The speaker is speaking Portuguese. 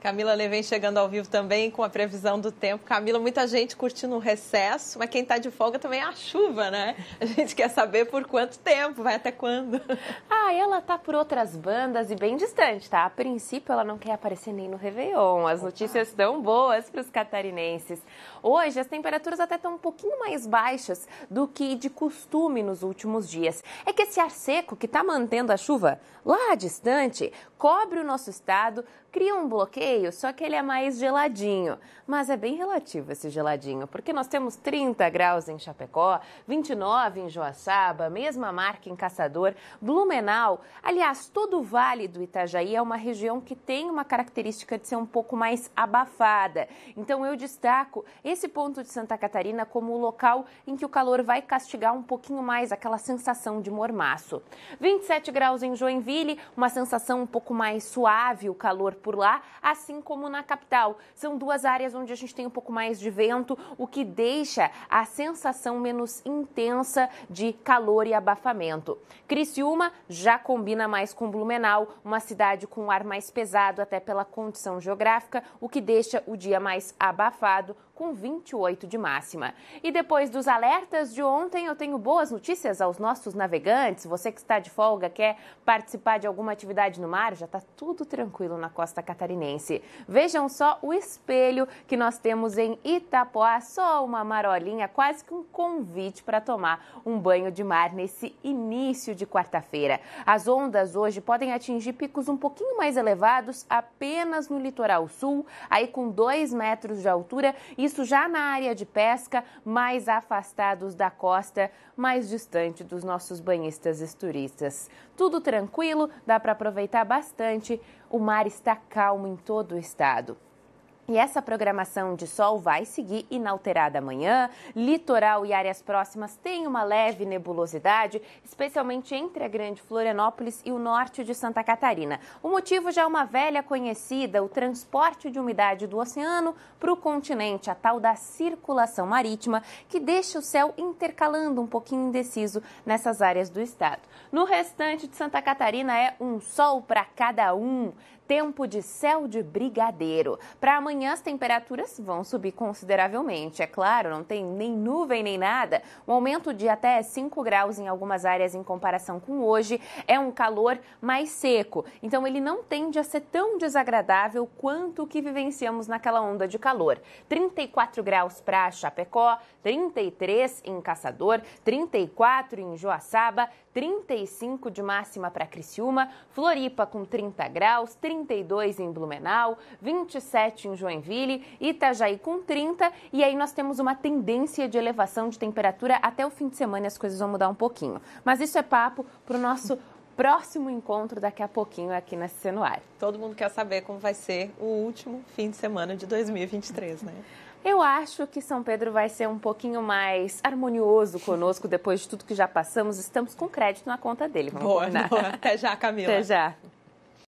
Camila Levem chegando ao vivo também com a previsão do tempo. Camila, muita gente curtindo o recesso, mas quem está de folga também é a chuva, né? A gente quer saber por quanto tempo, vai até quando. Ah, ela tá por outras bandas e bem distante, tá? A princípio ela não quer aparecer nem no Réveillon. As notícias tão boas para os catarinenses. Hoje as temperaturas até estão um pouquinho mais baixas do que de costume nos últimos dias. É que esse ar seco que tá mantendo a chuva lá distante cobre o nosso estado, cria um bloqueio, só que ele é mais geladinho. Mas é bem relativo esse geladinho, porque nós temos 30 graus em Chapecó, 29 em Joaçaba, mesma marca em Caçador, Blumenau Pantanal. Aliás, todo o Vale do Itajaí é uma região que tem uma característica de ser um pouco mais abafada. Então eu destaco esse ponto de Santa Catarina como o local em que o calor vai castigar um pouquinho mais aquela sensação de mormaço. 27 graus em Joinville, uma sensação um pouco mais suave o calor por lá, assim como na capital. São duas áreas onde a gente tem um pouco mais de vento, o que deixa a sensação menos intensa de calor e abafamento. Criciúma já já combina mais com Blumenau, uma cidade com um ar mais pesado até pela condição geográfica, o que deixa o dia mais abafado com 28 de máxima. E depois dos alertas de ontem, eu tenho boas notícias aos nossos navegantes. Você que está de folga, quer participar de alguma atividade no mar, já está tudo tranquilo na costa catarinense. Vejam só o espelho que nós temos em Itapoá, só uma marolinha, quase que um convite para tomar um banho de mar nesse início de quarta-feira. As ondas hoje podem atingir picos um pouquinho mais elevados apenas no litoral sul, aí com 2 metros de altura e isso já na área de pesca, mais afastados da costa, mais distante dos nossos banhistas e turistas. Tudo tranquilo, dá para aproveitar bastante. O mar está calmo em todo o estado. E essa programação de sol vai seguir inalterada amanhã. Litoral e áreas próximas têm uma leve nebulosidade, especialmente entre a Grande Florianópolis e o norte de Santa Catarina. O motivo já é uma velha conhecida: o transporte de umidade do oceano para o continente, a tal da circulação marítima, que deixa o céu intercalando um pouquinho indeciso nessas áreas do estado. No restante de Santa Catarina é um sol para cada um. Tempo de céu de brigadeiro. Para amanhã amanhã as temperaturas vão subir consideravelmente. É claro, não tem nem nuvem nem nada. Um aumento de até 5 graus em algumas áreas em comparação com hoje. É um calor mais seco. Então ele não tende a ser tão desagradável quanto o que vivenciamos naquela onda de calor. 34 graus para Chapecó, 33 em Caçador, 34 em Joaçaba, 35 de máxima para Criciúma, Floripa com 30 graus, 32 em Blumenau, 27 em Joaçaba. Joinville, Itajaí com 30, e aí nós temos uma tendência de elevação de temperatura até o fim de semana as coisas vão mudar um pouquinho. Mas isso é papo para o nosso próximo encontro daqui a pouquinho aqui na Cenuário. Todo mundo quer saber como vai ser o último fim de semana de 2023, né? Eu acho que São Pedro vai ser um pouquinho mais harmonioso conosco depois de tudo que já passamos. Estamos com crédito na conta dele. Vamos boa, boa. Até já, Camila. Até já.